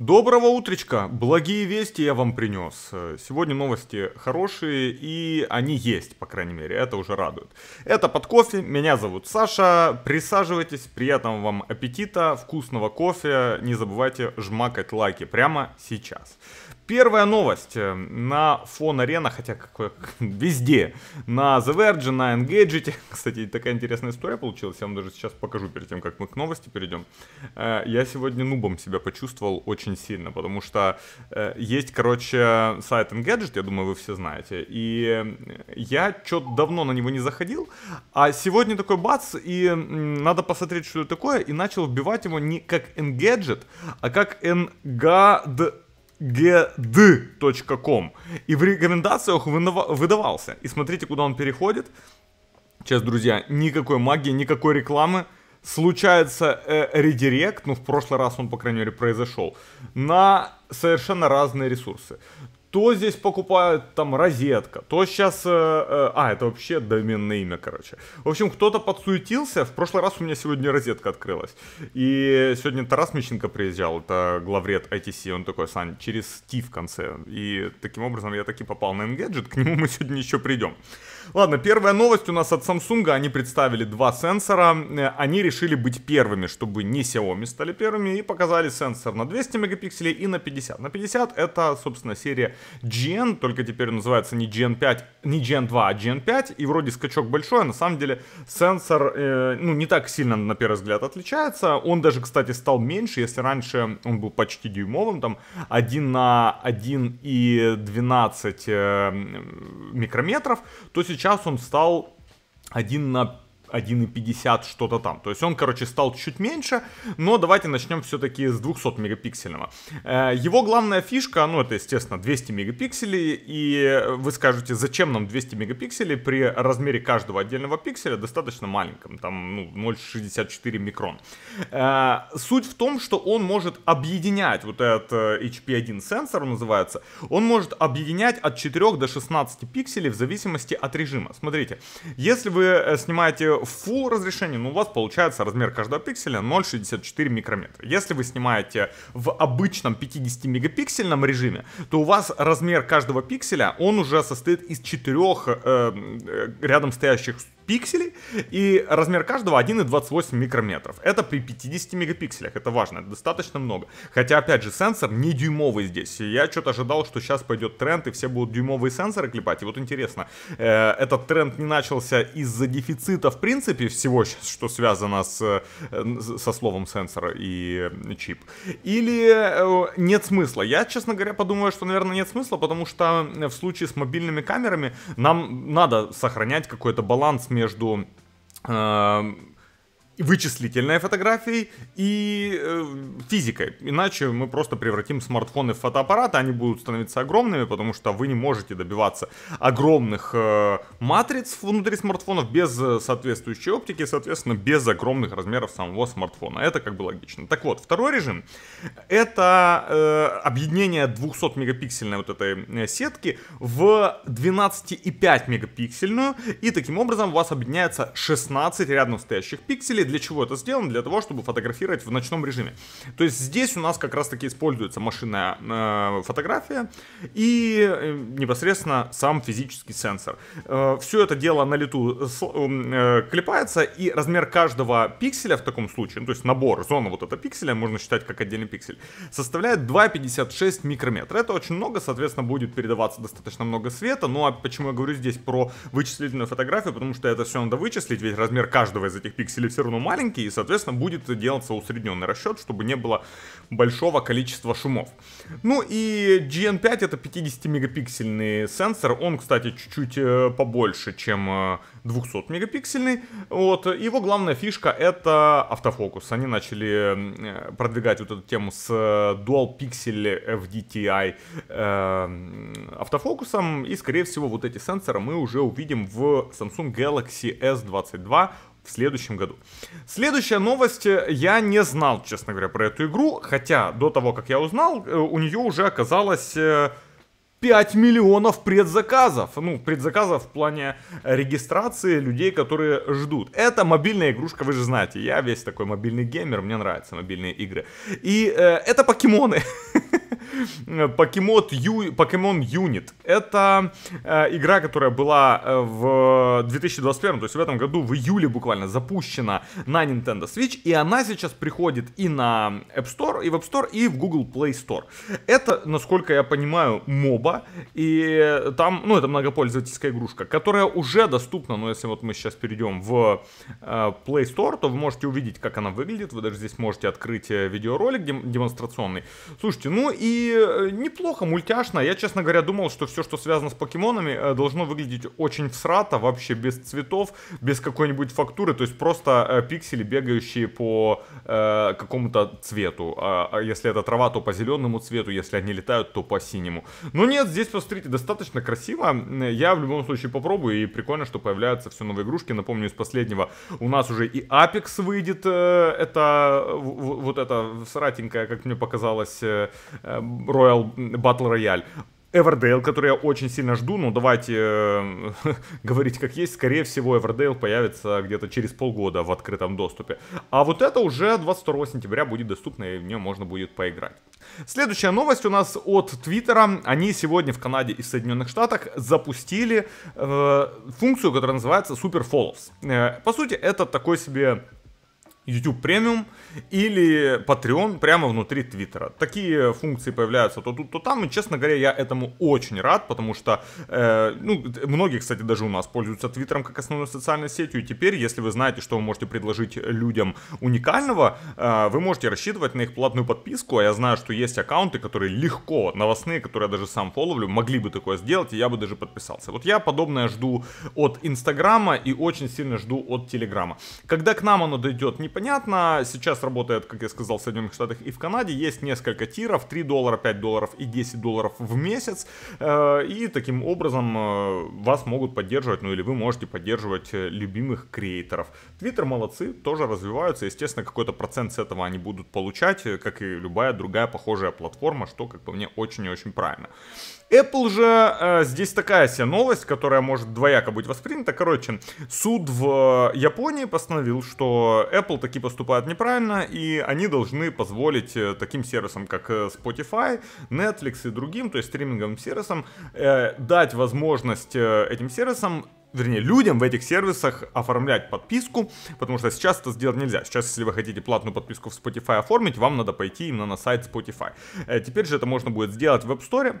Доброго утречка! Благие вести я вам принес. Сегодня новости хорошие, и они есть, по крайней мере, это уже радует. Это под кофе, меня зовут Саша, присаживайтесь, приятного вам аппетита, вкусного кофе, не забывайте жмакать лайки прямо сейчас. Первая новость э, на фон арена, хотя какое, везде, на The Verge, на Engadget. Кстати, такая интересная история получилась, я вам даже сейчас покажу перед тем, как мы к новости перейдем. Э, я сегодня нубом себя почувствовал очень сильно, потому что э, есть, короче, сайт Engadget, я думаю, вы все знаете, и я что-то давно на него не заходил, а сегодня такой бац, и надо посмотреть, что это такое, и начал вбивать его не как Engadget, а как Engadget gd.com. И в рекомендациях выдавался. И смотрите, куда он переходит. Сейчас, друзья, никакой магии, никакой рекламы. Случается э, редирект, ну в прошлый раз он, по крайней мере, произошел, на совершенно разные ресурсы то здесь покупают там розетка, то сейчас... Э, э, а, это вообще доменное имя, короче. В общем, кто-то подсуетился. В прошлый раз у меня сегодня розетка открылась. И сегодня Тарас Мищенко приезжал, это главред ITC, он такой, Сань, через T в конце. И таким образом я таки попал на Engadget, к нему мы сегодня еще придем. Ладно, первая новость у нас от Samsung. Они представили два сенсора. Э, они решили быть первыми, чтобы не Xiaomi стали первыми. И показали сенсор на 200 мегапикселей и на 50. На 50 это, собственно, серия Gen, только теперь называется не Gen 5, не Gen 2, а Gen 5, и вроде скачок большой, а на самом деле сенсор, э, ну, не так сильно, на первый взгляд, отличается. Он даже, кстати, стал меньше, если раньше он был почти дюймовым, там 1 на 1,12 э, микрометров, то сейчас он стал 1 на 1,50 что-то там. То есть он, короче, стал чуть меньше, но давайте начнем все-таки с 200 мегапиксельного. Э, его главная фишка, ну это, естественно, 200 мегапикселей, и вы скажете, зачем нам 200 мегапикселей при размере каждого отдельного пикселя достаточно маленьком, там ну, 0,64 микрон. Э, суть в том, что он может объединять вот этот э, HP1 сенсор, называется, он может объединять от 4 до 16 пикселей в зависимости от режима. Смотрите, если вы снимаете в full разрешении, ну, у вас получается размер каждого пикселя 0,64 микрометра. Если вы снимаете в обычном 50-мегапиксельном режиме, то у вас размер каждого пикселя, он уже состоит из четырех э, э, рядом стоящих пикселей, и размер каждого 1,28 микрометров. Это при 50 мегапикселях, это важно, это достаточно много. Хотя, опять же, сенсор не дюймовый здесь. Я что-то ожидал, что сейчас пойдет тренд, и все будут дюймовые сенсоры клепать. И вот интересно, э, этот тренд не начался из-за дефицита, в принципе, всего, что связано с, э, со словом сенсор и чип. Или э, нет смысла? Я, честно говоря, подумаю, что, наверное, нет смысла, потому что в случае с мобильными камерами нам надо сохранять какой-то баланс между э, вычислительной фотографией и э, физикой. Иначе мы просто превратим смартфоны в фотоаппараты, они будут становиться огромными, потому что вы не можете добиваться огромных э, матриц внутри смартфонов без э, соответствующей оптики, соответственно, без огромных размеров самого смартфона. Это как бы логично. Так вот, второй режим — это э, объединение 200-мегапиксельной вот этой э, сетки в 12,5 мегапиксельную, и таким образом у вас объединяется 16 рядом стоящих пикселей, для чего это сделано? Для того, чтобы фотографировать в ночном режиме. То есть здесь у нас как раз таки используется машинная э, фотография и э, непосредственно сам физический сенсор. Э, все это дело на лету э, э, клепается и размер каждого пикселя в таком случае, ну, то есть набор, зона вот этого пикселя, можно считать как отдельный пиксель, составляет 2,56 микрометра. Это очень много, соответственно, будет передаваться достаточно много света. Ну а почему я говорю здесь про вычислительную фотографию? Потому что это все надо вычислить, ведь размер каждого из этих пикселей все равно поэтому маленький, и, соответственно, будет делаться усредненный расчет, чтобы не было большого количества шумов. Ну и GN5 это 50-мегапиксельный сенсор, он, кстати, чуть-чуть э, побольше, чем 200-мегапиксельный, э, вот, его главная фишка это автофокус, они начали э, продвигать вот эту тему с Dual Pixel FDTI э, автофокусом, и, скорее всего, вот эти сенсоры мы уже увидим в Samsung Galaxy S22 в следующем году. Следующая новость, э, я не знал, честно говоря, про эту игру, хотя до того, как я узнал, э, у нее уже оказалось 5 э, миллионов предзаказов. Ну, предзаказов в плане регистрации людей, которые ждут. Это мобильная игрушка, вы же знаете. Я весь такой мобильный геймер, мне нравятся мобильные игры. И э, это покемоны. Покемон, Ю... Покемон Юнит. Это э, игра, которая была э, в 2021, то есть в этом году, в июле буквально, запущена на Nintendo Switch, и она сейчас приходит и на App Store, и в App Store, и в Google Play Store. Это, насколько я понимаю, моба, и там, ну, это многопользовательская игрушка, которая уже доступна, но если вот мы сейчас перейдем в э, Play Store, то вы можете увидеть, как она выглядит, вы даже здесь можете открыть э, видеоролик дем- демонстрационный. Слушайте, ну и Э, неплохо, мультяшно. Я, честно говоря, думал, что все, что связано с покемонами, э, должно выглядеть очень всрато, вообще без цветов, без какой-нибудь фактуры. То есть просто э, пиксели, бегающие по э, какому-то цвету. А, а если это трава, то по зеленому цвету. Если они летают, то по синему. Но нет, здесь, посмотрите, достаточно красиво. Я в любом случае попробую. И прикольно, что появляются все новые игрушки. Напомню, из последнего у нас уже и Apex выйдет. Это вот это сратенькая, как мне показалось, Royal Battle Royale. Эвердейл, который я очень сильно жду, но ну, давайте э, говорить как есть. Скорее всего, Эвердейл появится где-то через полгода в открытом доступе. А вот это уже 22 сентября будет доступно, и в нем можно будет поиграть. Следующая новость у нас от Твиттера. Они сегодня в Канаде и в Соединенных Штатах запустили э, функцию, которая называется Super Follows. Э, по сути, это такой себе YouTube премиум или Patreon прямо внутри Твиттера. Такие функции появляются то тут, то там. И, честно говоря, я этому очень рад, потому что, э, ну, многие, кстати, даже у нас пользуются Твиттером как основной социальной сетью. И теперь, если вы знаете, что вы можете предложить людям уникального, э, вы можете рассчитывать на их платную подписку. А я знаю, что есть аккаунты, которые легко, новостные, которые я даже сам фоловлю, могли бы такое сделать, и я бы даже подписался. Вот я подобное жду от Инстаграма и очень сильно жду от Телеграма. Когда к нам оно дойдет, не непонятно. Сейчас работает, как я сказал, в Соединенных Штатах и в Канаде. Есть несколько тиров, 3 доллара, 5 долларов и 10 долларов в месяц. Э, и таким образом э, вас могут поддерживать, ну или вы можете поддерживать э, любимых креаторов. Твиттер молодцы, тоже развиваются. Естественно, какой-то процент с этого они будут получать, как и любая другая похожая платформа, что, как по мне, очень и очень правильно. Apple же э, здесь такая вся новость, которая может двояко быть воспринята. Короче, суд в э, Японии постановил, что Apple таки поступает неправильно, и они должны позволить э, таким сервисам, как э, Spotify, Netflix и другим, то есть стриминговым сервисам, э, дать возможность этим сервисам вернее, людям в этих сервисах оформлять подписку, потому что сейчас это сделать нельзя. Сейчас, если вы хотите платную подписку в Spotify оформить, вам надо пойти именно на сайт Spotify. Теперь же это можно будет сделать в App Store,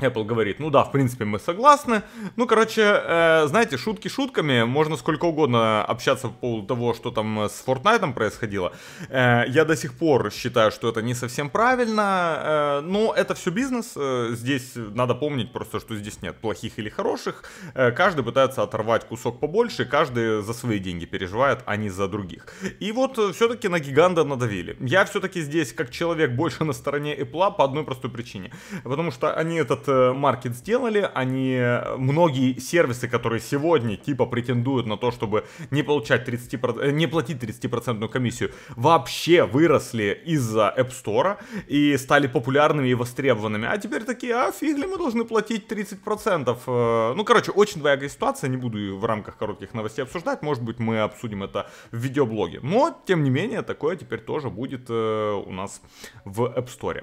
Apple говорит, ну да, в принципе, мы согласны. Ну, короче, э, знаете, шутки шутками, можно сколько угодно общаться по поводу того, что там э, с Fortnite происходило. Э, я до сих пор считаю, что это не совсем правильно, э, но это все бизнес. Э, здесь надо помнить просто, что здесь нет плохих или хороших. Э, каждый пытается оторвать кусок побольше, каждый за свои деньги переживает, а не за других. И вот э, все-таки на гиганта надавили. Я все-таки здесь, как человек, больше на стороне Apple по одной простой причине. Потому что они этот этот э, маркет сделали, они э, многие сервисы, которые сегодня типа претендуют на то, чтобы не получать 30%, э, не платить 30% комиссию, вообще выросли из-за App Store и стали популярными и востребованными. А теперь такие, а фигли, мы должны платить 30%? Ну, короче, очень двоякая ситуация, не буду в рамках коротких новостей обсуждать, может быть, мы обсудим это в видеоблоге. Но, тем не менее, такое теперь тоже будет у нас в App Store.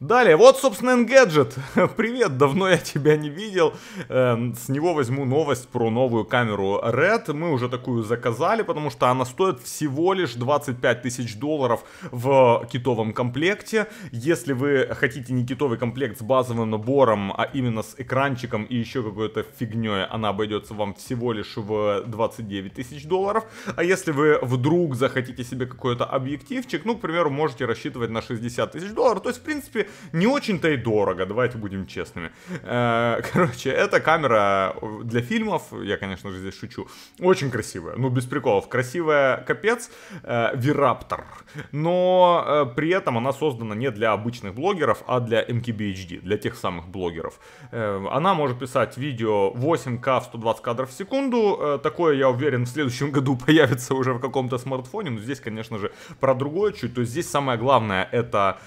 Далее, вот, собственно, Engadget. Привет, давно я тебя не видел. Эм, с него возьму новость про новую камеру Red. Мы уже такую заказали, потому что она стоит всего лишь 25 тысяч долларов в китовом комплекте. Если вы хотите не китовый комплект с базовым набором, а именно с экранчиком и еще какой-то фигней, она обойдется вам всего лишь в 29 тысяч долларов. А если вы вдруг захотите себе какой-то объективчик, ну, к примеру, можете рассчитывать на 60 тысяч долларов. То есть, в принципе, не очень-то и дорого, давайте будем честными. Э, короче, эта камера для фильмов, я, конечно же, здесь шучу, очень красивая, ну, без приколов, красивая капец, э, Вираптор, но э, при этом она создана не для обычных блогеров, а для MKBHD, для тех самых блогеров. Она может писать видео 8К в 120 кадров в секунду, такое, я уверен, в следующем году появится уже в каком-то смартфоне, но здесь, конечно же, про другое чуть, то есть здесь самое главное это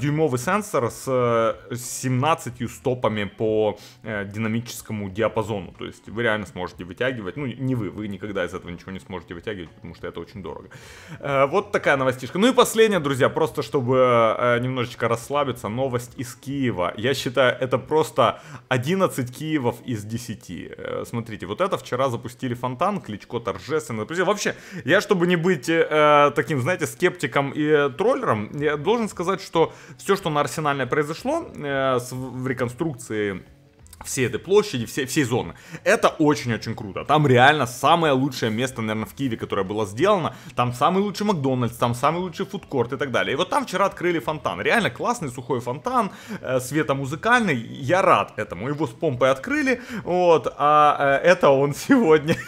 дюймовый сенсор с 17 э, стопами по э, динамическому диапазону. То есть вы реально сможете вытягивать. Ну, не вы, вы никогда из этого ничего не сможете вытягивать, потому что это очень дорого. Э, вот такая новостишка. Ну и последняя, друзья, просто чтобы немножечко расслабиться, новость из Киева. Я считаю, это просто 11 Киевов из 10. Смотрите, вот это вчера запустили фонтан, Кличко торжественно. Вообще, я, чтобы не быть таким, знаете, скептиком и троллером, я должен сказать, что все, что что на Арсенальной произошло э, с, в реконструкции всей этой площади, всей, всей зоны. Это очень-очень круто. Там реально самое лучшее место, наверное, в Киеве, которое было сделано. Там самый лучший Макдональдс, там самый лучший фудкорт и так далее. И вот там вчера открыли фонтан. Реально классный сухой фонтан, э, светомузыкальный. Я рад этому. Его с помпой открыли. Вот, а э, это он сегодня...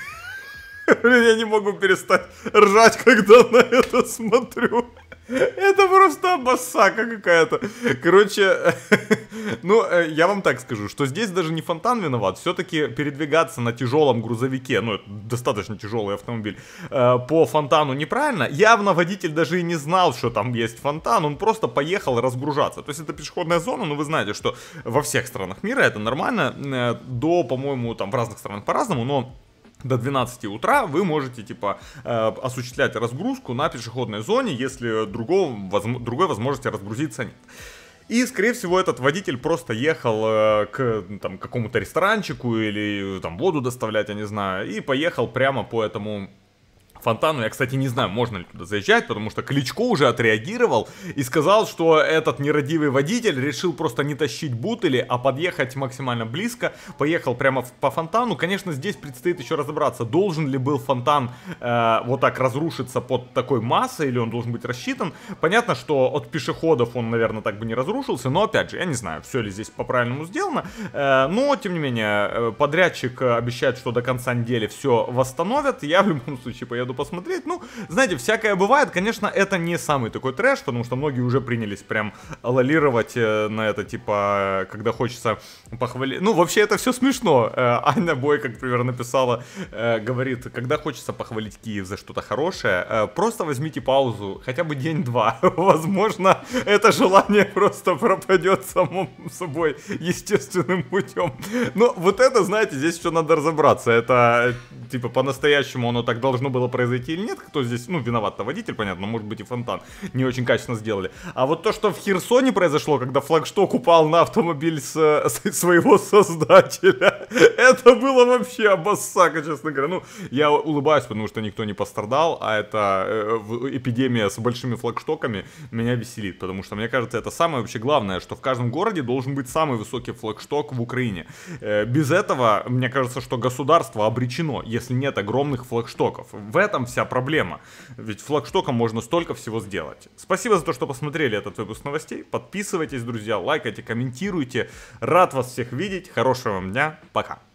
Я не могу перестать ржать, когда на это смотрю. Это просто басака какая-то. Короче, ну, э, я вам так скажу, что здесь даже не фонтан виноват. Все-таки передвигаться на тяжелом грузовике, ну, это достаточно тяжелый автомобиль, э, по фонтану неправильно. Явно водитель даже и не знал, что там есть фонтан. Он просто поехал разгружаться. То есть это пешеходная зона, но вы знаете, что во всех странах мира это нормально. Э, до, по-моему, там в разных странах по-разному, но до 12 утра вы можете, типа, э, осуществлять разгрузку на пешеходной зоне, если другого, возм- другой возможности разгрузиться нет. И, скорее всего, этот водитель просто ехал э, к ну, там, какому-то ресторанчику или э, там воду доставлять, я не знаю, и поехал прямо по этому фонтану я, кстати, не знаю, можно ли туда заезжать, потому что Кличко уже отреагировал и сказал, что этот нерадивый водитель решил просто не тащить бутыли, а подъехать максимально близко, поехал прямо по фонтану. Конечно, здесь предстоит еще разобраться, должен ли был фонтан э, вот так разрушиться под такой массой, или он должен быть рассчитан. Понятно, что от пешеходов он, наверное, так бы не разрушился, но, опять же, я не знаю, все ли здесь по-правильному сделано, э, но, тем не менее, э, подрядчик обещает, что до конца недели все восстановят, я в любом случае поеду пойду посмотреть. Ну, знаете, всякое бывает. Конечно, это не самый такой трэш, потому что многие уже принялись прям лолировать э, на это, типа, когда хочется похвалить. Ну, вообще, это все смешно. Э, Анна Бой, как, например, написала, э, говорит, когда хочется похвалить Киев за что-то хорошее, просто возьмите паузу, хотя бы день-два. Возможно, это желание просто пропадет самому собой естественным путем. Но ну, вот это, знаете, здесь еще надо разобраться. Это типа, по-настоящему оно так должно было произойти или нет, кто здесь, ну, виноват-то водитель, понятно, может быть и фонтан не очень качественно сделали. А вот то, что в Херсоне произошло, когда флагшток упал на автомобиль с, с своего создателя, это было вообще обоссака, честно говоря. Ну, я улыбаюсь, потому что никто не пострадал, а это э, эпидемия с большими флагштоками меня веселит, потому что, мне кажется, это самое вообще главное, что в каждом городе должен быть самый высокий флагшток в Украине. Э, без этого, мне кажется, что государство обречено, если если нет огромных флагштоков. В этом вся проблема. Ведь флагштоком можно столько всего сделать. Спасибо за то, что посмотрели этот выпуск новостей. Подписывайтесь, друзья, лайкайте, комментируйте. Рад вас всех видеть. Хорошего вам дня. Пока.